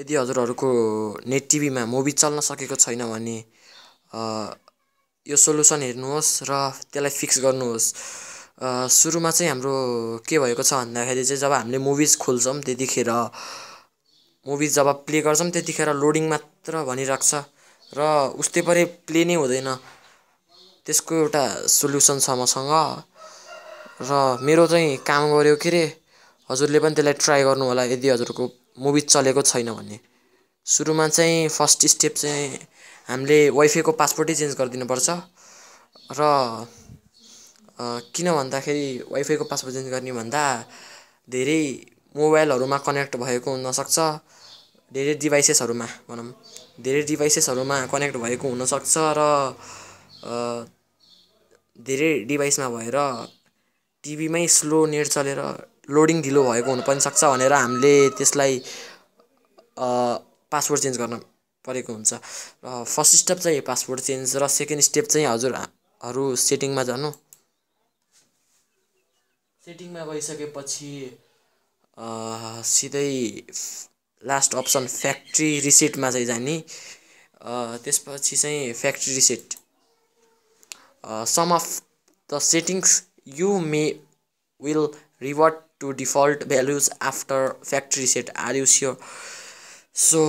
यदि हजुरहरूको नेट टिभीमा मुभी चल्न सकेको छैन भने यो सोल्युसन हेर्नुहोस् र त्यसलाई फिक्स गर्नुहोस् सुरुमा चाहिँ हाम्रो के भएको छ भन्दाखेरि चाहिँ जब हामीले मुभिज खोल्छौँ त्यतिखेर मुभिज जब प्ले गर्छौँ त्यतिखेर लोडिङ मात्र भनिरहेको छ र उस्तै परे प्ले नै हुँदैन त्यसको एउटा सोल्युसन छ मसँग र मेरो चाहिँ काम गऱ्यो के अरे हजुरले पनि त्यसलाई ट्राई गर्नु होला यदि हजुरको मुभी चलेको छैन भन्ने सुरुमा चाहिँ फर्स्ट स्टेप चाहिँ हामीले वाइफाईको पासवर्डै चेन्ज गरिदिनुपर्छ र किन भन्दाखेरि वाइफाईको पासवर्ड चेन्ज गर्ने भन्दा धेरै मोबाइलहरूमा कनेक्ट भएको हुनसक्छ धेरै डिभाइसेसहरूमा भनौँ धेरै डिभाइसेसहरूमा कनेक्ट भएको हुनसक्छ र धेरै डिभाइसमा भएर टिभीमै स्लो नेट चलेर लोडिङ ढिलो भएको हुनु पनि सक्छ भनेर हामीले त्यसलाई पासवर्ड चेन्ज गर्न परेको हुन्छ र फर्स्ट स्टेप चाहिँ पासवर्ड चेन्ज र सेकेन्ड स्टेप चाहिँ हजुरहरू सेटिङमा जानु सेटिङमा गइसकेपछि सिधै लास्ट अप्सन फ्याक्ट्री रिसेटमा चाहिँ जाने त्यसपछि चाहिँ factory reset some of the settings you may will revert to default values after factory set are you sure so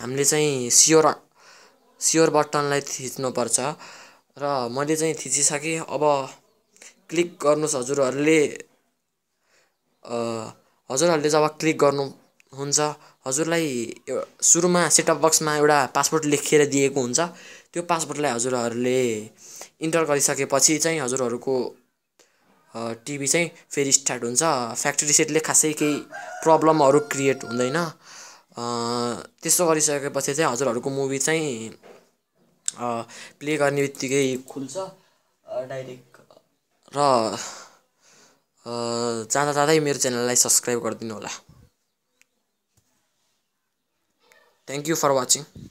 हामीले चाहिँ स्योर स्योर बटनलाई थिच्नुपर्छ र मैले चाहिँ थिचिसकेँ अब क्लिक गर्नुहोस् हजुरहरूले हजुरहरूले जब क्लिक गर्नु हुन्छ हजुरलाई सुरुमा सेटअप बक्समा एउटा पासपोर्ट लेखेर दिएको हुन्छ त्यो पासपोर्टलाई हजुरहरूले इन्टर गरिसकेपछि चाहिँ हजुरहरूको टिभी चाहिँ फेरि स्टार्ट हुन्छ फ्याक्ट्री सेटले खासै केही प्रब्लमहरू क्रिएट हुँदैन त्यसो गरिसकेपछि चाहिँ हजुरहरूको मुभी चाहिँ प्ले गर्ने बित्तिकै खुल्छ डाइरेक्ट र जाँदा जाँदै मेरो च्यानललाई सब्सक्राइब गरिदिनु होला थ्याङ्क यू फर वाचिङ